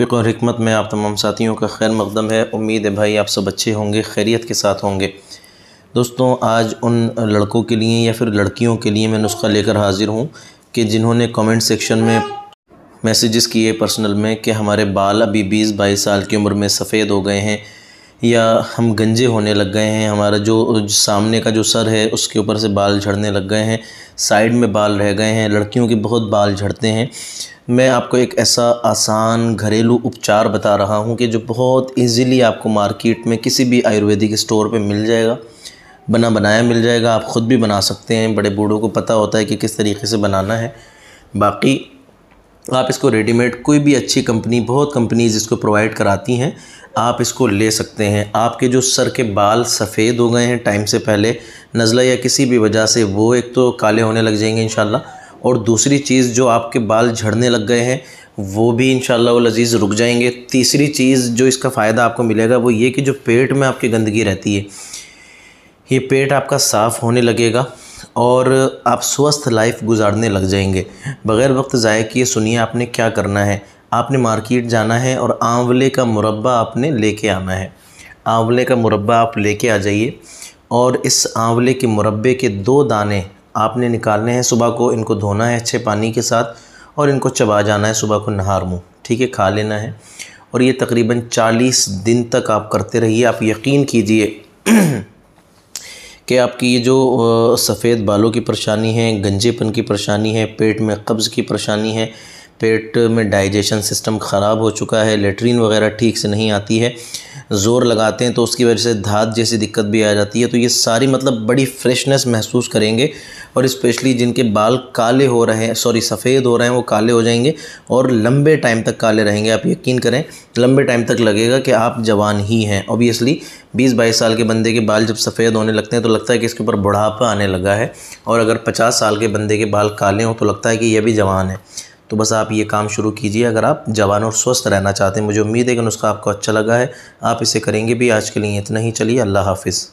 फ़िक और हमत में आप तमाम साथियों का खैर मकदम है उम्मीद है भाई आप सब अच्छे होंगे खैरियत के साथ होंगे दोस्तों आज उन लड़कों के लिए या फिर लड़कियों के लिए मैं नुस्खा लेकर हाजिर हूँ कि जिन्होंने कमेंट सेक्शन में मैसेजेस किए पर्सनल में कि हमारे बाल अभी बीस बाईस साल की उम्र में सफ़ेद हो गए हैं या हम गंजे होने लग गए हैं हमारा जो सामने का जो सर है उसके ऊपर से बाल झड़ने लग गए हैं साइड में बाल रह गए हैं लड़कियों के बहुत बाल झड़ते हैं मैं आपको एक ऐसा आसान घरेलू उपचार बता रहा हूँ कि जो बहुत इजीली आपको मार्केट में किसी भी आयुर्वेदिक स्टोर पे मिल जाएगा बना बनाया मिल जाएगा आप ख़ुद भी बना सकते हैं बड़े बूढ़ों को पता होता है कि किस तरीके से बनाना है बाकी आप इसको रेडीमेड कोई भी अच्छी कंपनी बहुत कंपनीज़ इसको प्रोवाइड कराती हैं आप इसको ले सकते हैं आपके जो सर के बाल सफ़ेद हो गए हैं टाइम से पहले नज़ला या किसी भी वजह से वो एक तो काले होने लग जाएंगे इन और दूसरी चीज़ जो आपके बाल झड़ने लग गए हैं वो भी इन लजीज़ रुक जाएंगे तीसरी चीज़ जो इसका फ़ायदा आपको मिलेगा वो ये कि जो पेट में आपकी गंदगी रहती है ये पेट आपका साफ़ होने लगेगा और आप स्वस्थ लाइफ गुजारने लग जाएंगे बग़ैर वक्त ज़ाय किए सुनिए आपने क्या करना है आपने मार्केट जाना है और आंवले का मुरबा आपने लेके आना है आंवले का मुरबा आप लेके आ जाइए और इस आंवले के मुरबे के दो दाने आपने निकालने हैं सुबह को इनको धोना है अच्छे पानी के साथ और इनको चबा जाना है सुबह को नहार मुँह ठीक है खा लेना है और ये तकरीबन 40 दिन तक आप करते रहिए आप यकीन कीजिए कि आपकी ये जो सफ़ेद बालों की परेशानी है गंजेपन की परेशानी है पेट में कब्ज़ की परेशानी है पेट में डाइजेशन सिस्टम ख़राब हो चुका है लेटरिन वगैरह ठीक से नहीं आती है ज़ोर लगाते हैं तो उसकी वजह से धात जैसी दिक्कत भी आ जाती है तो ये सारी मतलब बड़ी फ्रेशनेस महसूस करेंगे और इस्पेशली जिनके बाल काले हो रहे हैं सॉरी सफ़ेद हो रहे हैं वो काले हो जाएंगे और लंबे टाइम तक काले रहेंगे आप यकीन करें लंबे टाइम तक लगेगा कि आप जवान ही हैं ऑब्वियसली बीस बाईस साल के बंदे के बाल जब सफ़ेद होने लगते हैं तो लगता है कि इसके ऊपर बुढ़ापा आने लगा है और अगर पचास साल के बंदे के बाल काले हों तो लगता है कि यह भी जवान है तो बस आप ये काम शुरू कीजिए अगर आप जवान और स्वस्थ रहना चाहते हैं मुझे उम्मीद है कि नुस्खा आपको अच्छा लगा है आप इसे करेंगे भी आज के लिए इतना ही चलिए अल्लाह हाफिज़